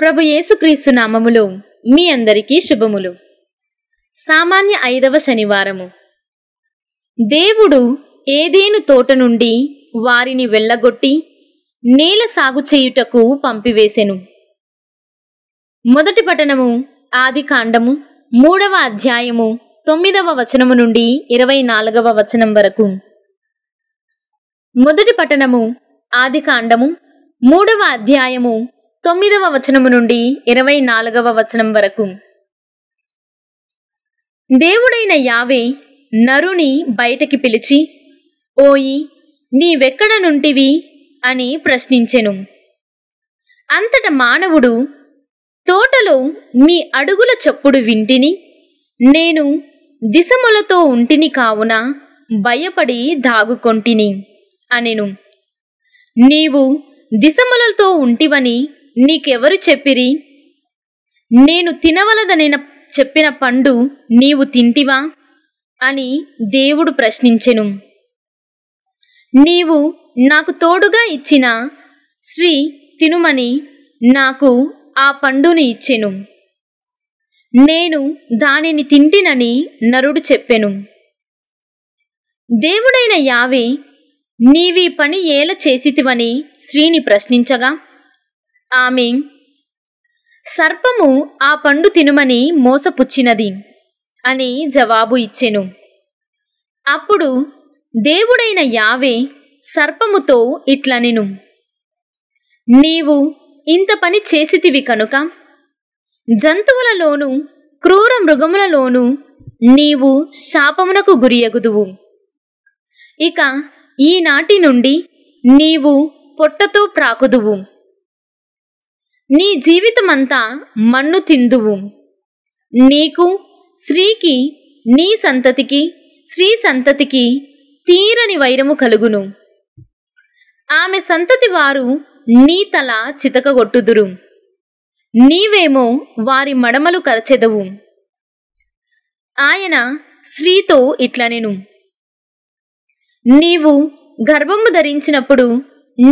ప్రభు యేసుక్రీస్తు నామములు మీ అందరికీ శుభములు సామాన్య ఐదవ శనివారము దేవుడు ఏదేను తోట నుండి వారిని వెళ్ళగొట్టి నేల సాగు చేయుటకు పంపివేశెను మొదటి పట్టణము ఆది కాండము మూడవ అధ్యాయము తొమ్మిదవ వచనము నుండి ఇరవై నాలుగవ వచనం వరకు మొదటి పట్టణము ఆది కాండము మూడవ అధ్యాయము తొమ్మిదవ వచనము నుండి ఇరవై నాలుగవ వచనం వరకు దేవుడైన యావే నరుని బయటకి పిలిచి ఓయి నీవెక్కడ నుంటివి అని ప్రశ్నించెను అంతట మానవుడు తోటలో మీ అడుగుల చప్పుడు వింటిని నేను దిశములతో ఉంటిని కావున భయపడి దాగుకొంటిని అనెను నీవు దిశములతో ఉంటివని నీకెవరు చెప్పిరి నేను తినవలదని చెప్పిన పండు నీవు తింటివా అని దేవుడు ప్రశ్నించెను నీవు నాకు తోడుగా ఇచ్చిన శ్రీ తినుమని నాకు ఆ పండుని ఇచ్చెను నేను దానిని తింటినని నరుడు చెప్పెను దేవుడైన యావే నీవీ పని ఏల చేసితివని శ్రీని ప్రశ్నించగా ఆమె సర్పము ఆ పండు తినుమని మోసపుచ్చినది అని జవాబు ఇచ్చెను అప్పుడు దేవుడైన యావే సర్పముతో ఇట్లనిను నీవు ఇంత పని చేసితివి కనుక జంతువులలోను క్రూర మృగములలోను నీవు శాపమునకు గురియగుదువు ఇక ఈనాటి నుండి నీవు పొట్టతో ప్రాకుదువు నీ జీవితమంతా మన్ను తిందువు నీకు స్త్రీకి నీ సంతతికి స్త్రీ సంతతికి తీరని వైరము కలుగును ఆమె సంతతి వారు నీ తల చితకగొట్టుదురు నీవేమో వారి మడమలు కరచెదవు ఆయన స్త్రీతో ఇట్లనెను నీవు గర్భము ధరించినప్పుడు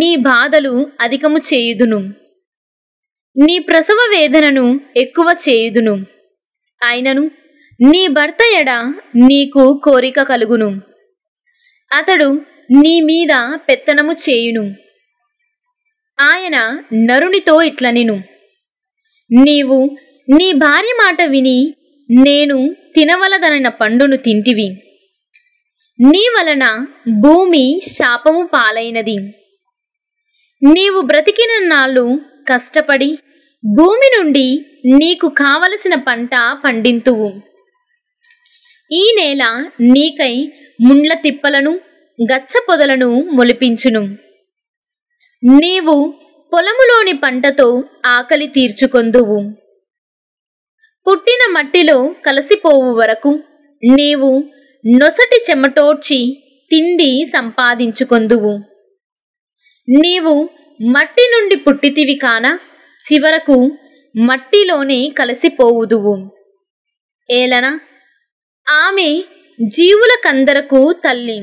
నీ బాధలు అధికము చేయుదును నీ ప్రసవ వేదనను ఎక్కువ చేయుదును ఆయనను నీ భర్త ఎడ నీకు కోరిక కలుగును అతడు నీ మీద పెత్తనము చేయును ఆయన నరునితో ఇట్లనిను నీవు నీ భార్య మాట విని నేను తినవలదనైన పండును తింటివి నీ వలన భూమి శాపము పాలైనది నీవు బ్రతికిన నాళ్ళు కష్టపడి భూమి నుండి నీకు కావలసిన పంట పండింతువు ఈ నేల నీకై ముండ్ల తిప్పలను గచ్చ పొదలను మొలిపించును నీవు పొలములోని పంటతో ఆకలి తీర్చుకొందువు పుట్టిన మట్టిలో కలిసిపోవు వరకు నీవు నొసటి చెమటోడ్చి తిండి సంపాదించుకొందువు నీవు మట్టి నుండి పుట్టితివి కాన చివరకు మట్టిలోనే కలిసిపోవుదువు ఏలన ఆమె జీవులకందరకు తల్లి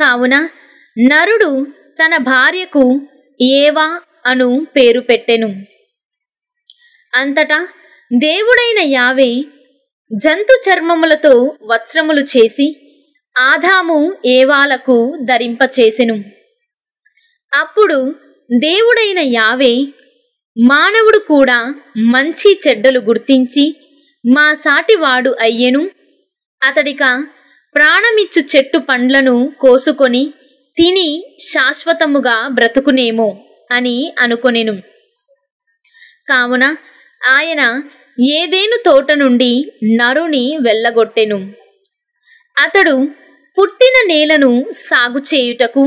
కావున నరుడు తన భార్యకు ఏవా అను పేరు పెట్టెను అంతటా దేవుడైన యావే జంతు చర్మములతో వస్త్రములు చేసి ఆదాము ఏవాలకు ధరింపచేసెను అప్పుడు దేవుడైన యావే మానవుడు కూడా మంచి చెడ్డలు గుర్తించి మా సాటివాడు అయ్యెను అతడిక ప్రాణమిచ్చు చెట్టు పండ్లను కోసుకొని తిని శాశ్వతముగా బ్రతుకునేమో అని అనుకొనెను కావున ఆయన ఏదేను తోట నుండి నరుని వెళ్ళగొట్టెను అతడు పుట్టిన నేలను సాగు చేయుటకు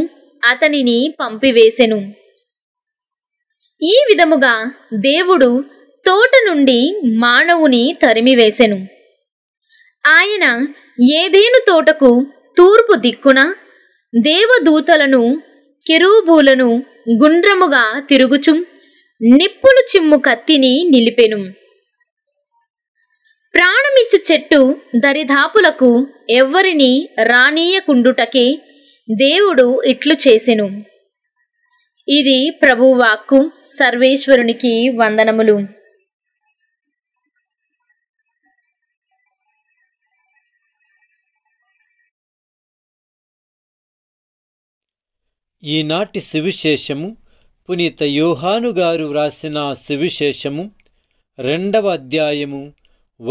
అతనిని పంపివేశెను ఈ విధముగా దేవుడు తోట నుండి మానవుని తరిమివేశెను ఆయన ఏదేను తోటకు తూర్పు దిక్కున దేవదూతలను కెరూబూలను గుండ్రముగా తిరుగుచుం నిప్పులు చిమ్ము కత్తిని నిలిపెను ప్రాణమిచ్చు చెట్టు దరిదాపులకు ఎవ్వరిని రానీయకుండుటకే దేవుడు ఇట్లు చేసెను ఇది ప్రభువాక్కు సర్వేశ్వరునికి వందనములు ఈనాటి సువిశేషము పునీత యోహాను గారు వ్రాసిన సువిశేషము రెండవ అధ్యాయము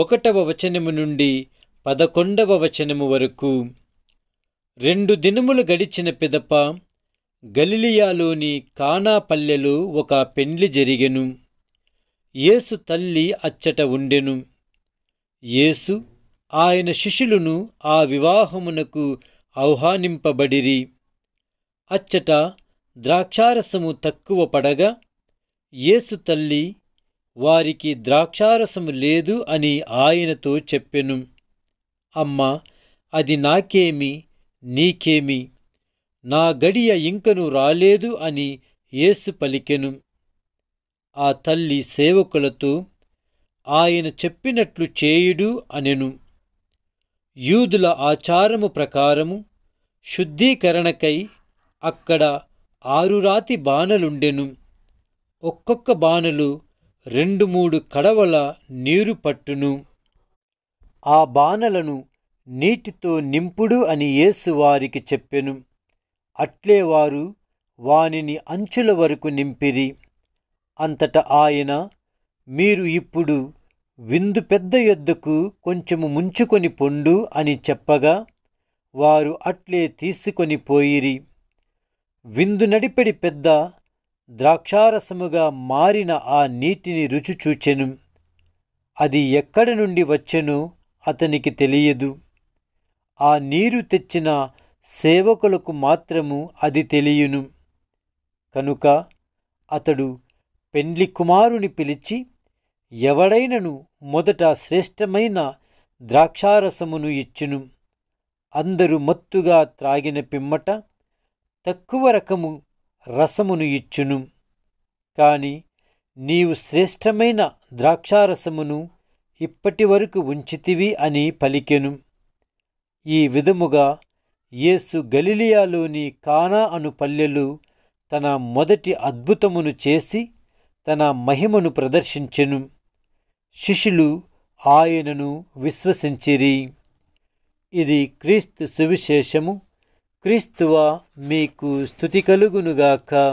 ఒకటవ వచనము నుండి పదకొండవ వచనము వరకు రెండు దినములు గడిచిన పిదప గలిలియాలోని కానాపల్లెలో ఒక పెండ్లి జరిగెను యేసు తల్లి అచ్చట ఉండెను యేసు ఆయన శిష్యులను ఆ వివాహమునకు ఆహ్వానింపబడిరి అచ్చట ద్రాక్షారసము తక్కువ పడగా యేసు తల్లి వారికి ద్రాక్షారసము లేదు అని ఆయనతో చెప్పెను అమ్మ అది నాకేమి నీకేమి నా గడియ ఇంకను రాలేదు అని యేసు పలికెను ఆ తల్లి సేవకులతో ఆయన చెప్పినట్లు చేయుడు అనెను యూదుల ఆచారము ప్రకారము శుద్ధీకరణకై అక్కడ ఆరు రాతి బాణలుండెను ఒక్కొక్క బాణలు రెండు మూడు కడవల నీరు పట్టును ఆ బాణలను నీటితో నింపుడు అని యేసు వారికి చెప్పెను అట్లే వారు వానిని అంచుల వరకు నింపిరి అంతట ఆయన మీరు ఇప్పుడు విందు పెద్ద ఎద్దుకు కొంచెము ముంచుకొని పొండు అని చెప్పగా వారు అట్లే తీసుకొని పోయిరి విందు నడిపెడి పెద్ద ద్రాక్షారసముగా మారిన ఆ నీటిని రుచి చూచెను అది ఎక్కడ నుండి వచ్చెను అతనికి తెలియదు ఆ నీరు తెచ్చిన సేవకులకు మాత్రము అది తెలియను కనుక అతడు పెండ్లి కుమారుని పిలిచి ఎవడైనను మొదట శ్రేష్టమైన ద్రాక్షారసమును ఇచ్చును అందరూ మత్తుగా త్రాగిన పిమ్మట తక్కువ రకము రసమును ఇచ్చును కాని నీవు శ్రేష్టమైన ద్రాక్షారసమును ఇప్పటి వరకు ఉంచితివి అని పలికెను ఈ విధముగా యేసు గలిలియాలోని కానా అను పల్లెలు తన మొదటి అద్భుతమును చేసి తన మహిమను ప్రదర్శించెను శిష్యులు ఆయనను విశ్వసించిరి ఇది క్రీస్తు సువిశేషము క్రీస్తువ మీకు స్థుతి కలుగునుగాక